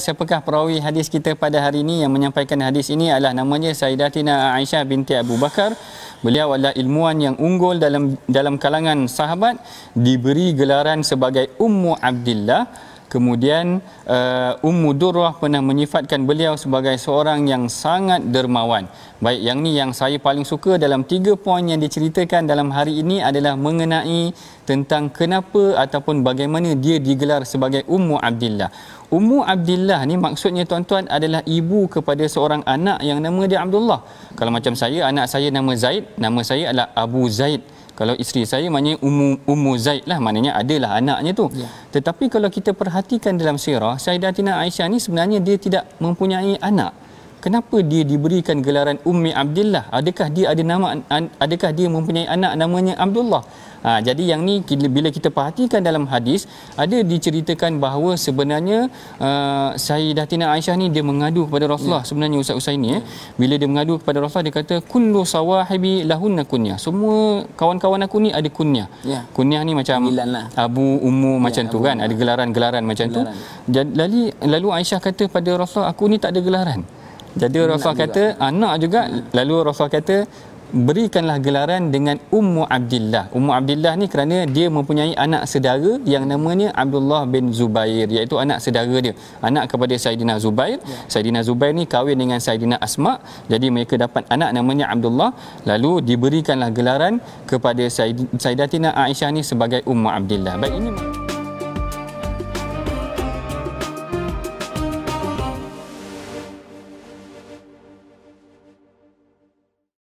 siapakah perawi hadis kita pada hari ini yang menyampaikan hadis ini adalah namanya Sayyidatina Aisyah binti Abu Bakar. Beliau adalah ilmuwan yang unggul dalam dalam kalangan sahabat diberi gelaran sebagai Ummu Abdullah. Kemudian uh, Ummu Durrah pernah menyifatkan beliau sebagai seorang yang sangat dermawan. Baik yang ni yang saya paling suka dalam tiga poin yang diceritakan dalam hari ini adalah mengenai tentang kenapa ataupun bagaimana dia digelar sebagai Ummu Abdullah. Ummu Abdullah ni maksudnya tuan-tuan adalah ibu kepada seorang anak yang nama dia Abdullah. Kalau macam saya anak saya nama Zaid, nama saya adalah Abu Zaid kalau isteri saya maknanya ummu ummu zaid lah maknanya adalah anaknya tu yeah. tetapi kalau kita perhatikan dalam sirah sayyidatina aisyah ni sebenarnya dia tidak mempunyai anak kenapa dia diberikan gelaran Ummi Abdullah? Adakah dia ada nama adakah dia mempunyai anak namanya Abdullah? Ha, jadi yang ni bila kita perhatikan dalam hadis ada diceritakan bahawa sebenarnya uh, Sayyidatina Aisyah ni dia mengadu kepada Rasulullah ya. sebenarnya Ustaz Husain ni ya. Eh. bila dia mengadu kepada Rasulullah dia kata kullu sawahibi lahunna kunya semua kawan-kawan aku ni ada kunya ya. kunya ni macam lah. abu Umu ya, macam abu tu kan ada lah. gelaran-gelaran macam gelaran. tu lalu lalu Aisyah kata pada Rasulullah aku ni tak ada gelaran jadi Ini Rasul kata juga. Ah, anak juga lalu Rasul kata berikanlah gelaran dengan Ummu Abdullah. Ummu Abdullah ni kerana dia mempunyai anak sedara yang namanya Abdullah bin Zubair iaitu anak sedara dia. Anak kepada Saidina Zubair. Ya. Saidina Zubair ni kahwin dengan Saidina Asma. Jadi mereka dapat anak namanya Abdullah. Lalu diberikanlah gelaran kepada Saidatina Aisyah ni sebagai Ummu Abdullah. Baik ini